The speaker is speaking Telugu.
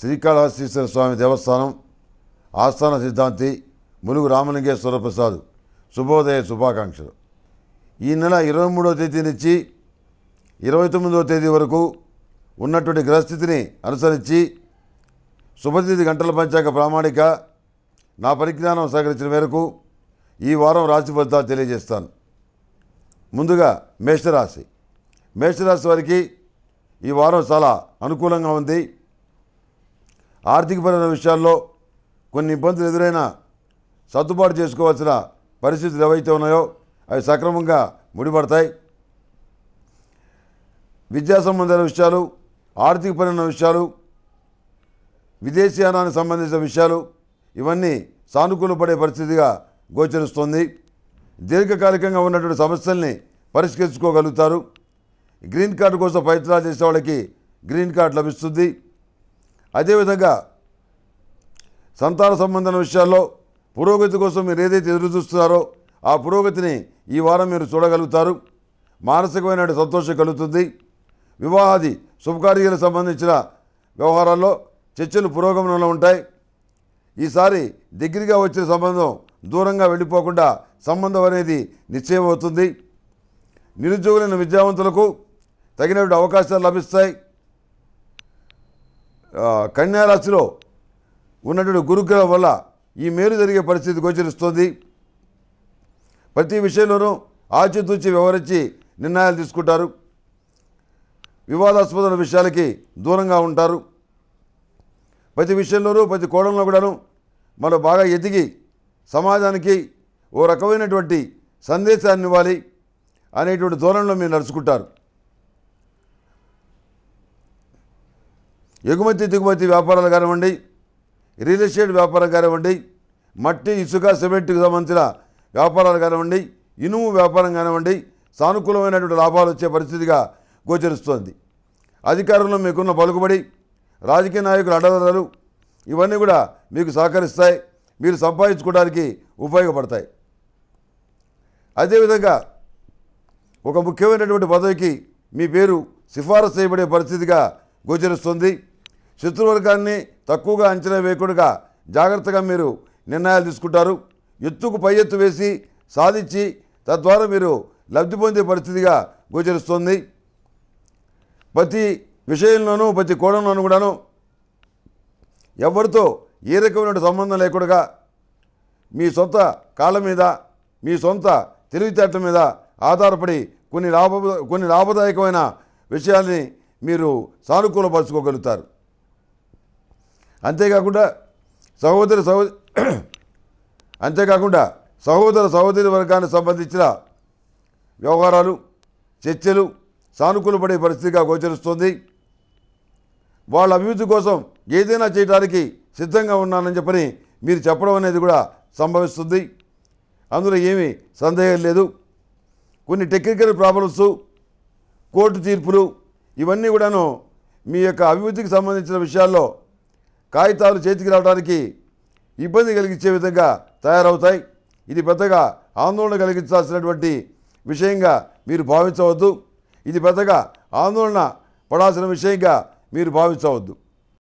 శ్రీకాళహస్తీశ్వర స్వామి దేవస్థానం ఆస్థాన సిద్ధాంతి ములుగు రామలింగేశ్వర ప్రసాద్ శుభోదయ శుభాకాంక్షలు ఈ నెల ఇరవై మూడవ తేదీ నుంచి ఇరవై తొమ్మిదవ తేదీ వరకు ఉన్నటువంటి గ్రహస్థితిని అనుసరించి శుభతిథి గంటల పంచాంగ ప్రామాణిక నా పరిజ్ఞానం సహకరించిన మేరకు ఈ వారం రాశి ఫలితాలు తెలియజేస్తాను ముందుగా మేషరాశి మేషరాశి వారికి ఈ వారం చాలా అనుకూలంగా ఉంది ఆర్థికపరమైన విషయాల్లో కొన్ని ఇబ్బందులు ఎదురైనా సర్దుబాటు చేసుకోవాల్సిన పరిస్థితులు ఏవైతే ఉన్నాయో అవి సక్రమంగా ముడిపడతాయి విద్యా సంబంధమైన విషయాలు ఆర్థిక పరమైన విషయాలు విదేశీయానానికి సంబంధించిన విషయాలు ఇవన్నీ సానుకూలపడే పరిస్థితిగా గోచరిస్తుంది దీర్ఘకాలికంగా ఉన్నటువంటి సమస్యల్ని పరిష్కరించుకోగలుగుతారు గ్రీన్ కార్డు కోసం ప్రయత్నాలు చేసే వాళ్ళకి గ్రీన్ కార్డు లభిస్తుంది అదేవిధంగా సంతాన సంబంధం విషయాల్లో పురోగతి కోసం మీరు ఏదైతే ఎదురు చూస్తున్నారో ఆ పురోగతిని ఈ వారం మీరు చూడగలుగుతారు మానసికమైన సంతోషం కలుగుతుంది వివాహాది శుభకార్యాలకు సంబంధించిన వ్యవహారాల్లో చర్చలు పురోగమనంలో ఉంటాయి ఈసారి దగ్గరగా వచ్చిన సంబంధం దూరంగా వెళ్ళిపోకుండా సంబంధం అనేది నిశ్చయమవుతుంది నిరుద్యోగులైన విద్యావంతులకు తగినటువంటి అవకాశాలు లభిస్తాయి కన్యారాశిలో ఉన్నటువంటి గురుగ్రహం వల్ల ఈ మేలు జరిగే పరిస్థితి గోచరిస్తుంది ప్రతి విషయంలోనూ ఆచితూచి వివరించి నిర్ణయాలు తీసుకుంటారు వివాదాస్పద విషయాలకి దూరంగా ఉంటారు ప్రతి విషయంలోనూ ప్రతి కోణంలో కూడాను మనం బాగా ఎదిగి సమాజానికి ఓ రకమైనటువంటి సందేశాన్ని ఇవ్వాలి అనేటువంటి ధోరణిలో మీరు నడుచుకుంటారు ఎగుమతి దిగుమతి వ్యాపారాలు కానివ్వండి రియల్ ఎస్టేట్ వ్యాపారం కానివ్వండి మట్టి ఇసుక సిమెంట్కి సంబంధించిన వ్యాపారాలు కానివ్వండి ఇనుము వ్యాపారం కానివ్వండి సానుకూలమైనటువంటి లాభాలు వచ్చే పరిస్థితిగా గోచరిస్తోంది అధికారంలో మీకున్న పలుకుబడి రాజకీయ నాయకుల అడ్డదారులు ఇవన్నీ కూడా మీకు సహకరిస్తాయి మీరు సంపాదించుకోవడానికి ఉపయోగపడతాయి అదేవిధంగా ఒక ముఖ్యమైనటువంటి పదవికి మీ పేరు సిఫారసు చేయబడే పరిస్థితిగా గోచరిస్తుంది శత్రువర్గాన్ని తక్కువగా అంచనా వేయకుండా జాగ్రత్తగా మీరు నిర్ణయాలు తీసుకుంటారు ఎత్తుకు పై ఎత్తు వేసి సాధించి తద్వారా మీరు లబ్ధి పొందే పరిస్థితిగా గోచరిస్తుంది ప్రతి విషయంలోనూ ప్రతి కోణంలోనూ కూడాను ఎవరితో ఏ రకమైన సంబంధం లేకుండా మీ సొంత కాళ్ళ మీద మీ సొంత తెలివితేటల మీద ఆధారపడి కొన్ని లాభ కొన్ని లాభదాయకమైన విషయాల్ని మీరు సానుకూలపరచుకోగలుగుతారు అంతేకాకుండా సహోదర సహోద అంతేకాకుండా సహోదర సహోదరి వర్గానికి సంబంధించిన వ్యవహారాలు చర్చలు సానుకూలపడే పరిస్థితిగా గోచరిస్తుంది వాళ్ళ అభివృద్ధి కోసం ఏదైనా చేయడానికి సిద్ధంగా ఉన్నానని చెప్పని మీరు చెప్పడం అనేది కూడా సంభవిస్తుంది అందులో ఏమీ సందేహం లేదు కొన్ని టెక్నికల్ ప్రాబ్లమ్స్ కోర్టు తీర్పులు ఇవన్నీ కూడాను మీ యొక్క అభివృద్ధికి సంబంధించిన విషయాల్లో కాగితాలు చేతికి రావడానికి ఇబ్బంది కలిగించే విధంగా తయారవుతాయి ఇది పెద్దగా ఆందోళన కలిగించాల్సినటువంటి విషయంగా మీరు భావించవద్దు ఇది పెద్దగా ఆందోళన పడాల్సిన విషయంగా మీరు భావించవద్దు